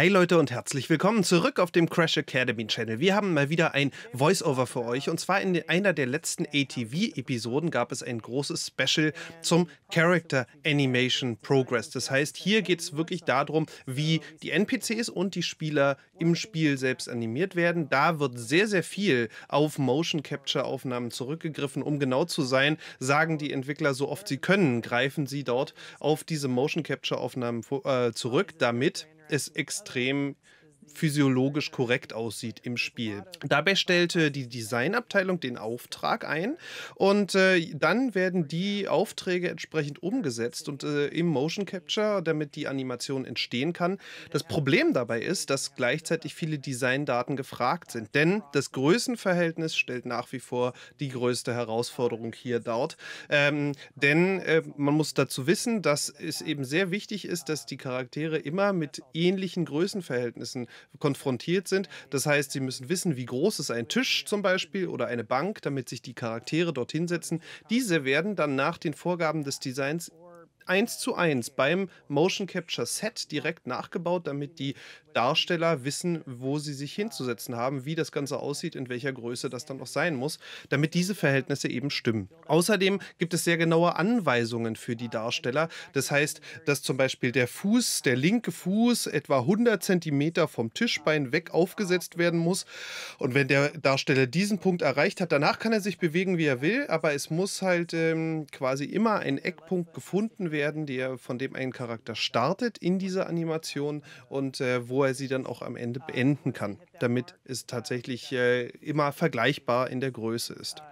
Hi Leute und herzlich willkommen zurück auf dem Crash Academy Channel. Wir haben mal wieder ein Voiceover für euch und zwar in einer der letzten ATV-Episoden gab es ein großes Special zum Character Animation Progress. Das heißt, hier geht es wirklich darum, wie die NPCs und die Spieler im Spiel selbst animiert werden. Da wird sehr, sehr viel auf Motion Capture Aufnahmen zurückgegriffen. Um genau zu sein, sagen die Entwickler so oft sie können, greifen sie dort auf diese Motion Capture Aufnahmen äh, zurück, damit ist extrem physiologisch korrekt aussieht im Spiel. Dabei stellte die Designabteilung den Auftrag ein und äh, dann werden die Aufträge entsprechend umgesetzt und äh, im Motion Capture, damit die Animation entstehen kann. Das Problem dabei ist, dass gleichzeitig viele Designdaten gefragt sind, denn das Größenverhältnis stellt nach wie vor die größte Herausforderung hier dort. Ähm, denn äh, man muss dazu wissen, dass es eben sehr wichtig ist, dass die Charaktere immer mit ähnlichen Größenverhältnissen konfrontiert sind. Mhm. Das heißt, sie müssen wissen, wie groß ist ein Tisch zum Beispiel oder eine Bank, damit sich die Charaktere dort hinsetzen. Diese werden dann nach den Vorgaben des Designs eins zu eins beim Motion Capture Set direkt nachgebaut, damit die Darsteller wissen, wo sie sich hinzusetzen haben, wie das Ganze aussieht, in welcher Größe das dann auch sein muss, damit diese Verhältnisse eben stimmen. Außerdem gibt es sehr genaue Anweisungen für die Darsteller. Das heißt, dass zum Beispiel der Fuß, der linke Fuß, etwa 100 Zentimeter vom Tischbein weg aufgesetzt werden muss. Und wenn der Darsteller diesen Punkt erreicht hat, danach kann er sich bewegen, wie er will, aber es muss halt ähm, quasi immer ein Eckpunkt gefunden Figuren werden, die von dem ein Charakter startet in dieser Animation und äh, wo er sie dann auch am Ende beenden kann, damit es tatsächlich äh, immer vergleichbar in der Größe ist.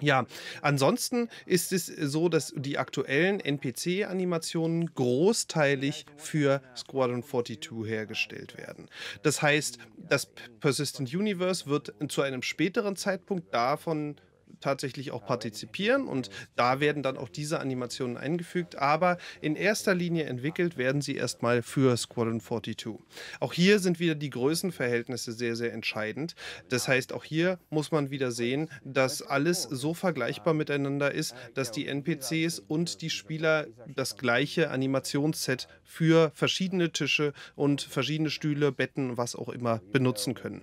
Ja, ansonsten ist es so, dass die aktuellen NPC-Animationen großteilig für Squadron 42 hergestellt werden. Das heißt, das Persistent Universe wird zu einem späteren Zeitpunkt davon tatsächlich auch ah, partizipieren und da werden dann auch diese Animationen eingefügt, aber in erster Linie entwickelt werden sie erstmal für Squadron 42. Auch hier sind wieder die Größenverhältnisse sehr, sehr entscheidend. Das heißt, auch hier muss man wieder sehen, dass alles so vergleichbar miteinander ist, ah, dass die NPCs und die Spieler das gleiche Animationsset für verschiedene Tische und verschiedene Stühle, Betten, was auch immer benutzen können.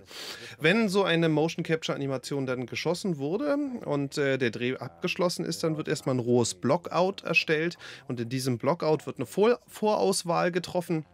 Wenn so eine Motion Capture Animation dann geschossen wurde und äh, der Dreh abgeschlossen ist, dann wird erstmal ein rohes Blockout erstellt und in diesem Blockout wird eine Vor Vorauswahl getroffen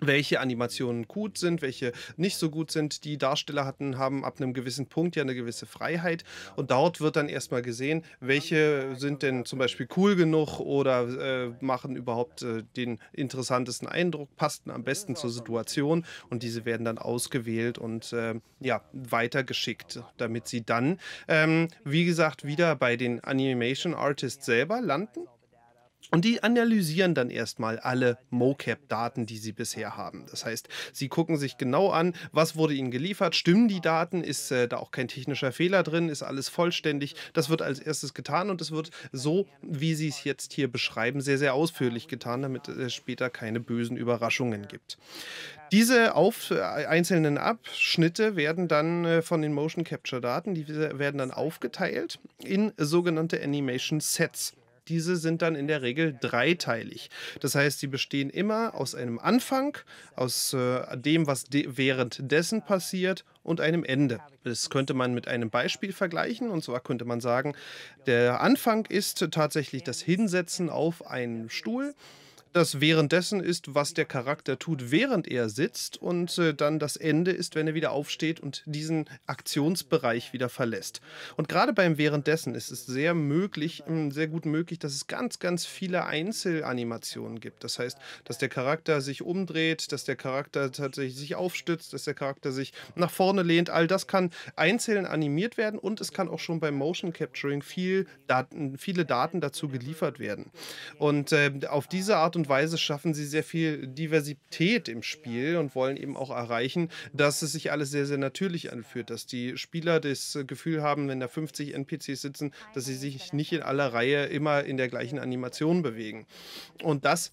welche Animationen gut sind, welche nicht so gut sind. Die Darsteller hatten, haben ab einem gewissen Punkt ja eine gewisse Freiheit und dort wird dann erstmal gesehen, welche sind denn zum Beispiel cool genug oder äh, machen überhaupt äh, den interessantesten Eindruck, passten am besten zur Situation und diese werden dann ausgewählt und äh, ja, weitergeschickt, damit sie dann, ähm, wie gesagt, wieder bei den Animation Artists selber landen und die analysieren dann erstmal alle MoCap-Daten, die sie bisher haben. Das heißt, sie gucken sich genau an, was wurde ihnen geliefert, stimmen die Daten, ist äh, da auch kein technischer Fehler drin, ist alles vollständig. Das wird als erstes getan und es wird so, wie sie es jetzt hier beschreiben, sehr, sehr ausführlich getan, damit es später keine bösen Überraschungen gibt. Diese auf, äh, einzelnen Abschnitte werden dann äh, von den Motion Capture Daten, die werden dann aufgeteilt in sogenannte Animation Sets. Diese sind dann in der Regel dreiteilig. Das heißt, sie bestehen immer aus einem Anfang, aus äh, dem, was de währenddessen passiert und einem Ende. Das könnte man mit einem Beispiel vergleichen. Und zwar könnte man sagen, der Anfang ist tatsächlich das Hinsetzen auf einen Stuhl das währenddessen ist, was der Charakter tut, während er sitzt und äh, dann das Ende ist, wenn er wieder aufsteht und diesen Aktionsbereich wieder verlässt. Und gerade beim währenddessen ist es sehr möglich, ähm, sehr gut möglich, dass es ganz, ganz viele Einzelanimationen gibt. Das heißt, dass der Charakter sich umdreht, dass der Charakter tatsächlich sich aufstützt, dass der Charakter sich nach vorne lehnt. All das kann einzeln animiert werden und es kann auch schon beim Motion Capturing viel Daten, viele Daten dazu geliefert werden. Und äh, auf diese Art und und Weise schaffen sie sehr viel Diversität im Spiel und wollen eben auch erreichen, dass es sich alles sehr, sehr natürlich anfühlt, dass die Spieler das Gefühl haben, wenn da 50 NPCs sitzen, dass sie sich nicht in aller Reihe immer in der gleichen Animation bewegen. Und das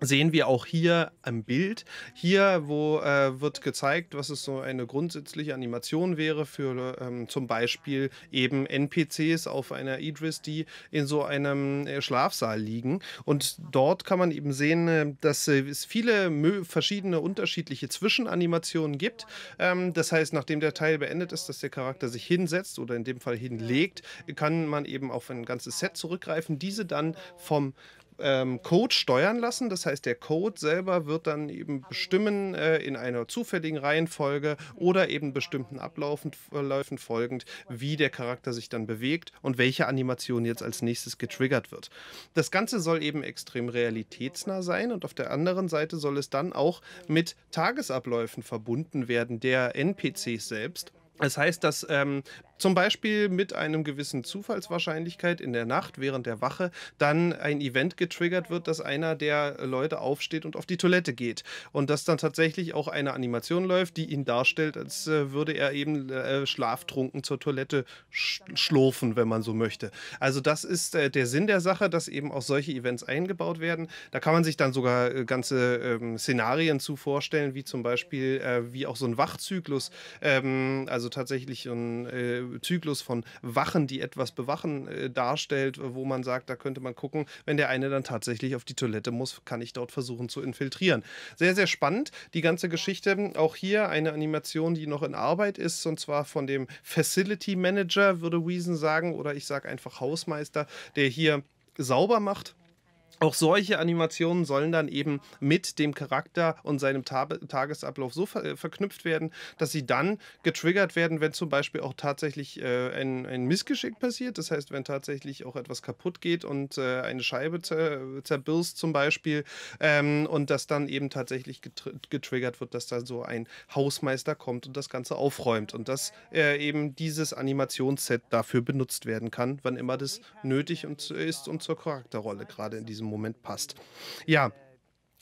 sehen wir auch hier am Bild. Hier, wo äh, wird gezeigt, was es so eine grundsätzliche Animation wäre für ähm, zum Beispiel eben NPCs auf einer Idris, die in so einem äh, Schlafsaal liegen. Und dort kann man eben sehen, äh, dass äh, es viele verschiedene unterschiedliche Zwischenanimationen gibt. Ähm, das heißt, nachdem der Teil beendet ist, dass der Charakter sich hinsetzt oder in dem Fall hinlegt, kann man eben auf ein ganzes Set zurückgreifen, diese dann vom ähm, Code steuern lassen. Das heißt, der Code selber wird dann eben bestimmen äh, in einer zufälligen Reihenfolge oder eben bestimmten Abläufen folgend, wie der Charakter sich dann bewegt und welche Animation jetzt als nächstes getriggert wird. Das Ganze soll eben extrem realitätsnah sein und auf der anderen Seite soll es dann auch mit Tagesabläufen verbunden werden der NPCs selbst. Das heißt, dass ähm, zum Beispiel mit einem gewissen Zufallswahrscheinlichkeit in der Nacht während der Wache dann ein Event getriggert wird, dass einer der Leute aufsteht und auf die Toilette geht. Und dass dann tatsächlich auch eine Animation läuft, die ihn darstellt, als äh, würde er eben äh, schlaftrunken zur Toilette sch schlurfen, wenn man so möchte. Also das ist äh, der Sinn der Sache, dass eben auch solche Events eingebaut werden. Da kann man sich dann sogar äh, ganze ähm, Szenarien zu vorstellen, wie zum Beispiel äh, wie auch so ein Wachzyklus, ähm, also tatsächlich ein äh, Zyklus von Wachen, die etwas bewachen, äh, darstellt, äh, wo man sagt, da könnte man gucken, wenn der eine dann tatsächlich auf die Toilette muss, kann ich dort versuchen zu infiltrieren. Sehr, sehr spannend, die ganze Geschichte. Auch hier eine Animation, die noch in Arbeit ist, und zwar von dem Facility Manager, würde Wiesen sagen, oder ich sage einfach Hausmeister, der hier sauber macht auch solche Animationen sollen dann eben mit dem Charakter und seinem Tab Tagesablauf so ver äh, verknüpft werden, dass sie dann getriggert werden, wenn zum Beispiel auch tatsächlich äh, ein, ein Missgeschick passiert. Das heißt, wenn tatsächlich auch etwas kaputt geht und äh, eine Scheibe zer zerbirst zum Beispiel ähm, und dass dann eben tatsächlich getr getriggert wird, dass da so ein Hausmeister kommt und das Ganze aufräumt und dass äh, eben dieses Animationsset dafür benutzt werden kann, wann immer das nötig und, ist und zur Charakterrolle gerade in diesem diesem Moment passt. Ja.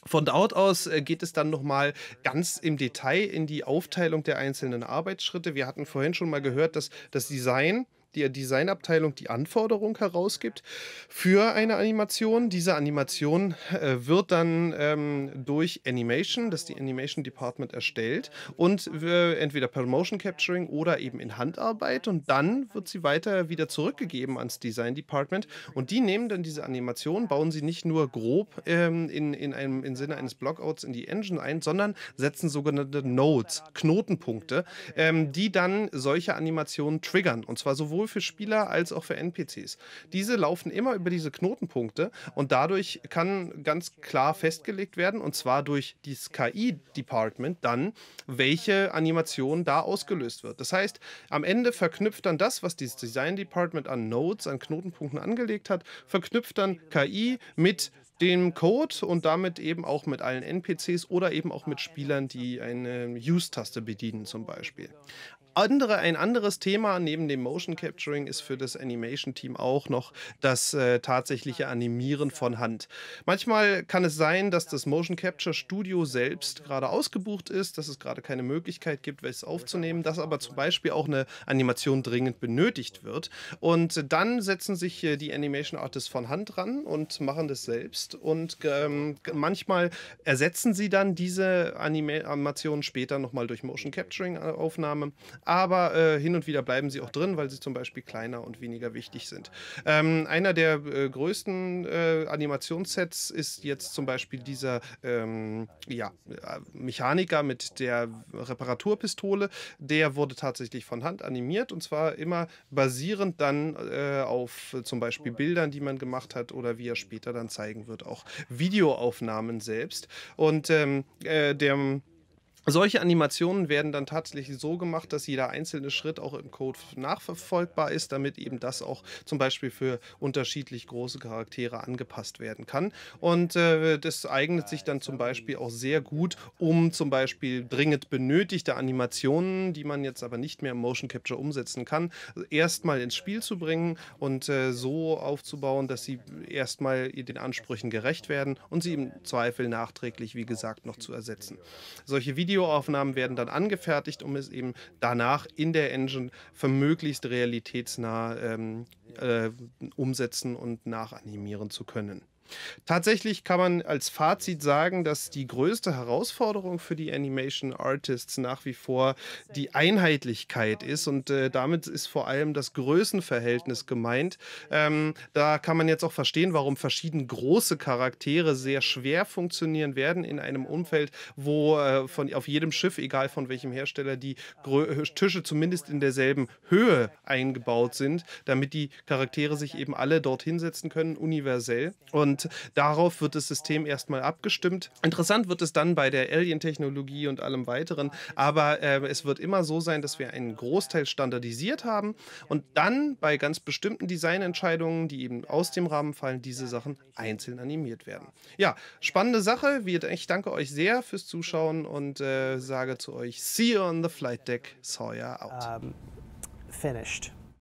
Von dort aus äh, geht es dann nochmal ganz im Detail in die Aufteilung der einzelnen Arbeitsschritte. Wir hatten vorhin schon mal gehört, dass das Design der Designabteilung die Anforderung herausgibt für eine Animation. Diese Animation äh, wird dann ähm, durch Animation, das die Animation Department erstellt und äh, entweder per Motion Capturing oder eben in Handarbeit und dann wird sie weiter wieder zurückgegeben ans Design Department und die nehmen dann diese Animation, bauen sie nicht nur grob ähm, in, in einem, im Sinne eines Blockouts in die Engine ein, sondern setzen sogenannte Nodes, Knotenpunkte, ähm, die dann solche Animationen triggern und zwar sowohl sowohl für Spieler als auch für NPCs. Diese laufen immer über diese Knotenpunkte und dadurch kann ganz klar festgelegt werden, und zwar durch das KI-Department dann, welche Animation da ausgelöst wird. Das heißt, am Ende verknüpft dann das, was dieses Design-Department an Nodes, an Knotenpunkten angelegt hat, verknüpft dann KI mit dem Code und damit eben auch mit allen NPCs oder eben auch mit Spielern, die eine Use-Taste bedienen zum Beispiel andere, ein anderes Thema neben dem Motion Capturing ist für das Animation-Team auch noch das äh, tatsächliche Animieren von Hand. Manchmal kann es sein, dass das Motion Capture Studio selbst gerade ausgebucht ist, dass es gerade keine Möglichkeit gibt, es aufzunehmen, dass aber zum Beispiel auch eine Animation dringend benötigt wird. Und dann setzen sich äh, die Animation Artists von Hand ran und machen das selbst. Und ähm, manchmal ersetzen sie dann diese Anima Animationen später nochmal durch Motion Capturing Aufnahme aber äh, hin und wieder bleiben sie auch drin, weil sie zum Beispiel kleiner und weniger wichtig sind. Ähm, einer der äh, größten äh, Animationssets ist jetzt zum Beispiel dieser ähm, ja, äh, Mechaniker mit der Reparaturpistole. Der wurde tatsächlich von Hand animiert und zwar immer basierend dann äh, auf zum Beispiel Bildern, die man gemacht hat oder wie er später dann zeigen wird, auch Videoaufnahmen selbst. Und ähm, äh, der solche Animationen werden dann tatsächlich so gemacht, dass jeder einzelne Schritt auch im Code nachverfolgbar ist, damit eben das auch zum Beispiel für unterschiedlich große Charaktere angepasst werden kann. Und äh, das eignet sich dann zum Beispiel auch sehr gut, um zum Beispiel dringend benötigte Animationen, die man jetzt aber nicht mehr im Motion Capture umsetzen kann, erstmal ins Spiel zu bringen und äh, so aufzubauen, dass sie erstmal den Ansprüchen gerecht werden und sie im Zweifel nachträglich, wie gesagt, noch zu ersetzen. Solche Videos Videoaufnahmen werden dann angefertigt, um es eben danach in der Engine für möglichst realitätsnah ähm, äh, umsetzen und nachanimieren zu können. Tatsächlich kann man als Fazit sagen, dass die größte Herausforderung für die Animation Artists nach wie vor die Einheitlichkeit ist und äh, damit ist vor allem das Größenverhältnis gemeint. Ähm, da kann man jetzt auch verstehen, warum verschieden große Charaktere sehr schwer funktionieren werden in einem Umfeld, wo äh, von, auf jedem Schiff, egal von welchem Hersteller, die Grö äh, Tische zumindest in derselben Höhe eingebaut sind, damit die Charaktere sich eben alle dort hinsetzen können, universell. Und und darauf wird das System erstmal abgestimmt. Interessant wird es dann bei der Alien-Technologie und allem weiteren, aber äh, es wird immer so sein, dass wir einen Großteil standardisiert haben und dann bei ganz bestimmten Designentscheidungen, die eben aus dem Rahmen fallen, diese Sachen einzeln animiert werden. Ja, spannende Sache. Ich danke euch sehr fürs Zuschauen und äh, sage zu euch, see you on the flight deck, Sawyer out. Um, ähm, finished.